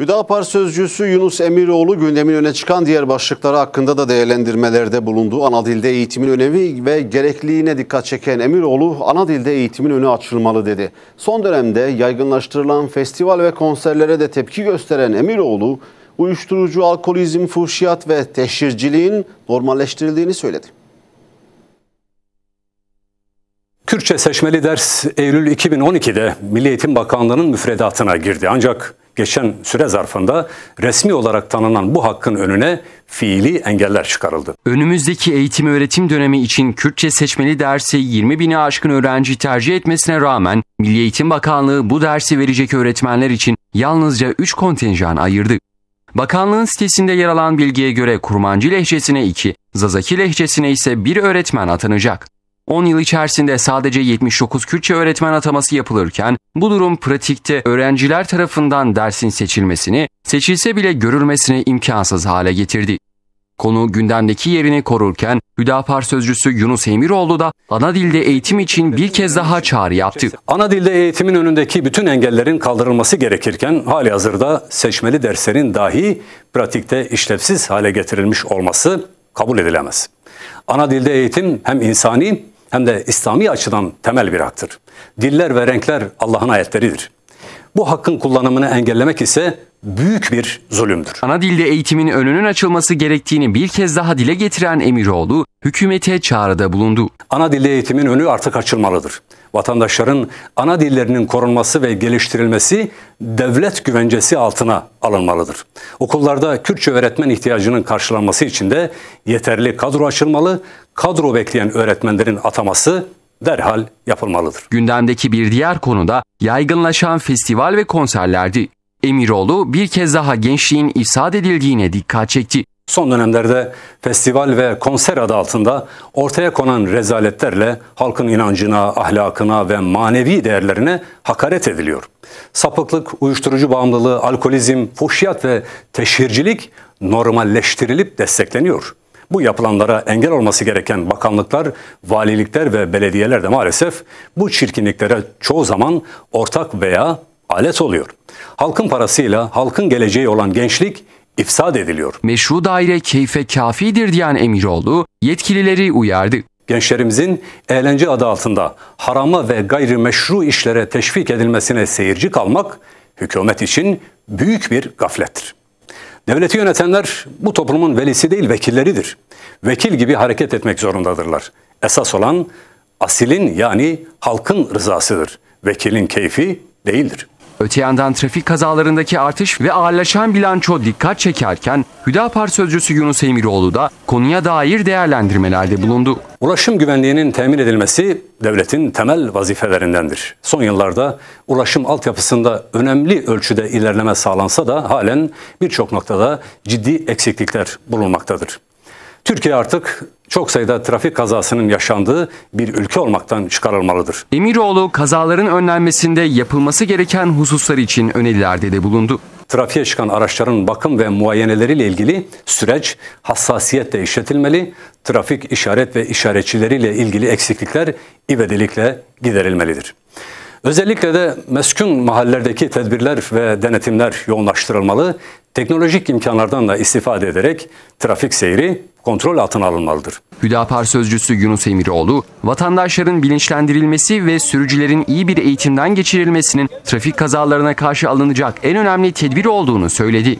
Hüdapar sözcüsü Yunus Emiroğlu gündemin öne çıkan diğer başlıkları hakkında da değerlendirmelerde bulundu. Ana dilde eğitimin önemi ve gerekliliğine dikkat çeken Emiroğlu, ana dilde eğitimin önü açılmalı dedi. Son dönemde yaygınlaştırılan festival ve konserlere de tepki gösteren Emiroğlu, uyuşturucu, alkolizm, fuhşiyat ve teşhirciliğin normalleştirildiğini söyledi. Kürtçe seçmeli ders Eylül 2012'de Milli Eğitim Bakanlığı'nın müfredatına girdi. Ancak geçen süre zarfında resmi olarak tanınan bu hakkın önüne fiili engeller çıkarıldı. Önümüzdeki eğitim öğretim dönemi için Kürtçe seçmeli dersi 20 bini aşkın öğrenci tercih etmesine rağmen Milli Eğitim Bakanlığı bu dersi verecek öğretmenler için yalnızca 3 kontenjan ayırdı. Bakanlığın sitesinde yer alan bilgiye göre Kurmancı lehçesine 2, Zazaki lehçesine ise 1 öğretmen atanacak. 10 yıl içerisinde sadece 79 Kürtçe öğretmen ataması yapılırken bu durum pratikte öğrenciler tarafından dersin seçilmesini, seçilse bile görülmesini imkansız hale getirdi. Konu gündemdeki yerini korurken Hüdapar sözcüsü Yunus Emiroğlu da ana dilde eğitim için bir kez daha çağrı yaptı. Ana dilde eğitimin önündeki bütün engellerin kaldırılması gerekirken hali hazırda seçmeli derslerin dahi pratikte işlevsiz hale getirilmiş olması kabul edilemez. Ana dilde eğitim hem insani hem de İslami açıdan temel bir haktır. Diller ve renkler Allah'ın ayetleridir. Bu hakkın kullanımını engellemek ise büyük bir zulümdür. Ana dilde eğitimin önünün açılması gerektiğini bir kez daha dile getiren Emiroğlu, hükümete çağrıda bulundu. Ana dilde eğitimin önü artık açılmalıdır vatandaşların ana dillerinin korunması ve geliştirilmesi devlet güvencesi altına alınmalıdır. Okullarda Kürtçe öğretmen ihtiyacının karşılanması için de yeterli kadro açılmalı, kadro bekleyen öğretmenlerin ataması derhal yapılmalıdır. Gündemdeki bir diğer konuda yaygınlaşan festival ve konserlerdi. Emiroğlu bir kez daha gençliğin ifsad edildiğine dikkat çekti. Son dönemlerde festival ve konser adı altında ortaya konan rezaletlerle halkın inancına, ahlakına ve manevi değerlerine hakaret ediliyor. Sapıklık, uyuşturucu bağımlılığı, alkolizm, fuhşiyat ve teşhircilik normalleştirilip destekleniyor. Bu yapılanlara engel olması gereken bakanlıklar, valilikler ve belediyeler de maalesef bu çirkinliklere çoğu zaman ortak veya alet oluyor. Halkın parasıyla halkın geleceği olan gençlik ifsad ediliyor. Meşru daire keyfe kafidir diyen Emiroğlu yetkilileri uyardı. Gençlerimizin eğlence adı altında harama ve gayri meşru işlere teşvik edilmesine seyirci kalmak hükümet için büyük bir gaflettir. Devleti yönetenler bu toplumun velisi değil vekilleridir. Vekil gibi hareket etmek zorundadırlar. Esas olan asilin yani halkın rızasıdır. Vekilin keyfi değildir. Öte yandan trafik kazalarındaki artış ve ağırlaşan bilanço dikkat çekerken Hüdapar sözcüsü Yunus Emiroğlu da konuya dair değerlendirmelerde bulundu. Ulaşım güvenliğinin temin edilmesi devletin temel vazifelerindendir. Son yıllarda ulaşım altyapısında önemli ölçüde ilerleme sağlansa da halen birçok noktada ciddi eksiklikler bulunmaktadır. Türkiye artık çok sayıda trafik kazasının yaşandığı bir ülke olmaktan çıkarılmalıdır. Emiroğlu, kazaların önlenmesinde yapılması gereken hususlar için önerilerde de bulundu. Trafiğe çıkan araçların bakım ve muayeneleriyle ilgili süreç hassasiyetle işletilmeli, trafik işaret ve işaretçileriyle ilgili eksiklikler ivedilikle giderilmelidir. Özellikle de meskun mahallelerdeki tedbirler ve denetimler yoğunlaştırılmalı, teknolojik imkanlardan da istifade ederek trafik seyri kontrol altına alınmalıdır. Hüdapar sözcüsü Yunus Emiroğlu, vatandaşların bilinçlendirilmesi ve sürücülerin iyi bir eğitimden geçirilmesinin trafik kazalarına karşı alınacak en önemli tedbir olduğunu söyledi.